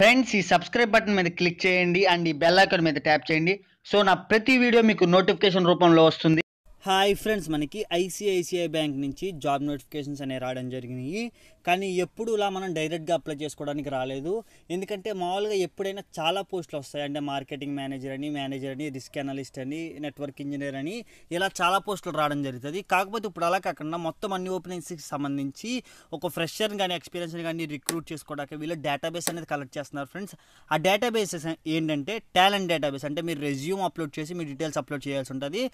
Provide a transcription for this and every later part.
friends ఈ subscribe button మీద click చేయండి అండ్ ఈ బెల్ ఐకాన్ మీద ట్యాప్ చేయండి సో నా ప్రతి వీడియో మీకు నోటిఫికేషన్ రూపంలో వస్తుంది హాయ్ ఫ్రెండ్స్ మనకి ఐసిఐసిఐ బ్యాంక్ నుంచి జాబ్ నోటిఫికేషన్స్ అనేవి రావడం జరిగినాయి కానీ ఎప్పుడు ఇలా మనం డైరెక్ట్గా అప్లై చేసుకోవడానికి రాలేదు ఎందుకంటే మామూలుగా ఎప్పుడైనా చాలా పోస్టులు వస్తాయి అంటే మార్కెటింగ్ మేనేజర్ అని మేనేజర్ అని రిస్క్ అనలిస్ట్ అని నెట్వర్క్ ఇంజనీర్ అని ఇలా చాలా పోస్టులు రావడం జరుగుతుంది కాకపోతే ఇప్పుడు అలా కాకుండా మొత్తం అన్ని ఓపెనింగ్స్కి సంబంధించి ఒక ఫ్రెషర్ కానీ ఎక్స్పీరియన్స్ కానీ రిక్రూట్ చేసుకోవడానికి వీళ్ళు డేటాబేస్ అనేది కలెక్ట్ చేస్తున్నారు ఫ్రెండ్స్ ఆ డేటాబేస్ ఏంటంటే టాలెంట్ డేటాబేస్ అంటే మీరు రెజ్యూమ్ అప్లోడ్ చేసి మీ డీటెయిల్స్ అప్లోడ్ చేయాల్సి ఉంటుంది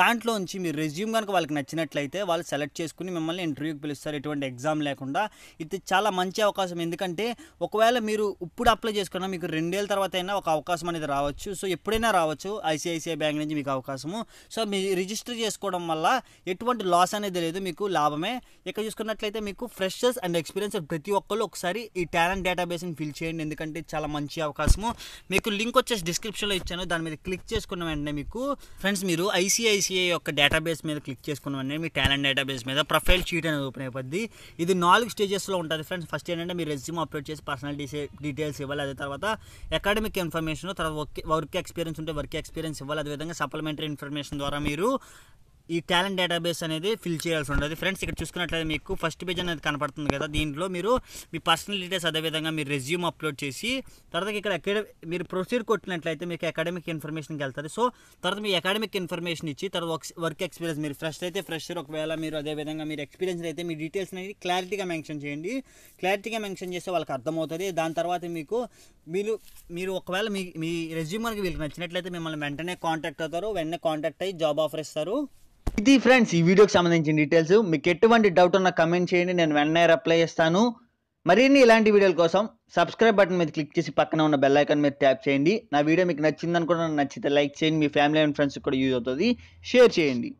దాంట్లో నుంచి మీరు రెజ్యూమ్ కనుక వాళ్ళకి నచ్చినట్లయితే వాళ్ళు సెలెక్ట్ చేసుకుని మిమ్మల్ని ఇంటర్వ్యూకి పిలుస్తారు ఎటువంటి ఎగ్జామ్ లేకుండా ఇది చాలా మంచి అవకాశం ఎందుకంటే ఒకవేళ మీరు ఇప్పుడు అప్లై చేసుకున్నా మీకు రెండేళ్ళ తర్వాత అయినా ఒక అవకాశం అనేది రావచ్చు సో ఎప్పుడైనా రావచ్చు ఐసిఐసిఐ బ్యాంక్ నుంచి మీకు అవకాశము సో మీ రిజిస్టర్ చేసుకోవడం వల్ల ఎటువంటి లాస్ అనేది లేదు మీకు లాభమే ఇక్కడ చూసుకున్నట్లయితే మీకు ఫ్రెషర్స్ అండ్ ఎక్స్పీరియన్స్ ప్రతి ఒక్కళ్ళు ఒకసారి ఈ టాలెంట్ డేటాబేస్ని ఫిల్ చేయండి ఎందుకంటే చాలా మంచి అవకాశము మీకు లింక్ వచ్చేసి డిస్క్రిప్షన్లో ఇచ్చాను దాని మీద క్లిక్ చేసుకున్న వెంటనే మీకు ఫ్రెండ్స్ మీరు ఐసిఐసిఐ యొక్క డేటాబేస్ మీద క్లిక్ చేసుకున్న వెంటనే మీ టాలెంట్ డేటాబేస్ మీద ప్రొఫైల్ షీట్ అనేది ఓపెన్ అయిపోద్ది ఇది నాలుగు స్టేజ్ స్టేజెస్లో ఉంటుంది ఫ్రెండ్స్ ఫస్ట్ ఏంటంటే మీరు రెజ్యూమ్ అప్లోడ్ చేసి పర్సనల్ డీటెయిల్స్ ఇవ్వాలి అదే తర్వాత అకాడమిక్ ఇన్ఫర్మేషన్ తర్వాత వర్క్ వర్క్ ఎక్స్పీరియన్స్ ఉంటే వర్క్ ఎక్స్పీరియన్స్ ఇవ్వాలి అదేవిధంగా సప్లిమెంటరీ ఇన్ఫర్మేషన్ ద్వారా మీరు ఈ టాలెంట్ డేటాబేస్ అనేది ఫిల్ చేయాల్సి ఉండదు ఫ్రెండ్స్ ఇక్కడ చూసుకున్నట్లయితే మీకు ఫస్ట్ పేజ్ అనేది కనపడుతుంది కదా దీంట్లో మీరు మీ పర్సనల్ డీటెయిల్స్ అదేవిధంగా మీరు రెజ్యూమ్ అప్లోడ్ చేసి తర్వాత ఇక్కడ మీరు ప్రొసీడ్ కొట్టినట్లయితే మీకు అకాడమిక్ ఇన్ఫర్మేషన్కి వెళ్తారు సో తర్వాత మీ అకాడమిక్ ఇన్ఫర్మేషన్ ఇచ్చి తర్వాత వర్క్ ఎక్స్పీరియన్స్ మీరు ఫ్రెష్ అయితే ఫ్రెషర్ ఒకవేళ మీరు అదేవిధంగా మీరు ఎక్స్పీరియన్స్ అయితే మీ డీటెయిల్స్ అనేది క్లారిటీగా మెన్షన్ చేయండి క్లారిటీగా మెన్షన్ చేస్తే వాళ్ళకి అర్థమవుతుంది దాని తర్వాత మీకు మీరు మీరు ఒకవేళ మీ మీ రెజ్యూమ్ మనకి వీళ్ళకి నచ్చినట్లయితే మిమ్మల్ని వెంటనే కాంటాక్ట్ అవుతారు వెంటనే కాంటాక్ట్ అయ్యి జాబ్ ఆఫర్ ఇస్తారు ఇది ఫ్రెండ్స్ ఈ వీడియోకి సంబంధించిన డీటెయిల్స్ మీకు ఎటువంటి డౌట్ ఉన్న కమెంట్ చేయండి నేను వెంటనే రిప్లై చేస్తాను మరిన్ని ఇలాంటి వీడియోల కోసం సబ్స్క్రైబ్ బటన్ మీద క్లిక్ చేసి పక్కన ఉన్న బెల్ ఐకాన్ మీద ట్యాప్ చేయండి నా వీడియో మీకు నచ్చింది అనుకున్నాను నచ్చితే లైక్ చేయండి మీ ఫ్యామిలీ అండ్ ఫ్రెండ్స్ కూడా యూజ్ అవుతుంది షేర్ చేయండి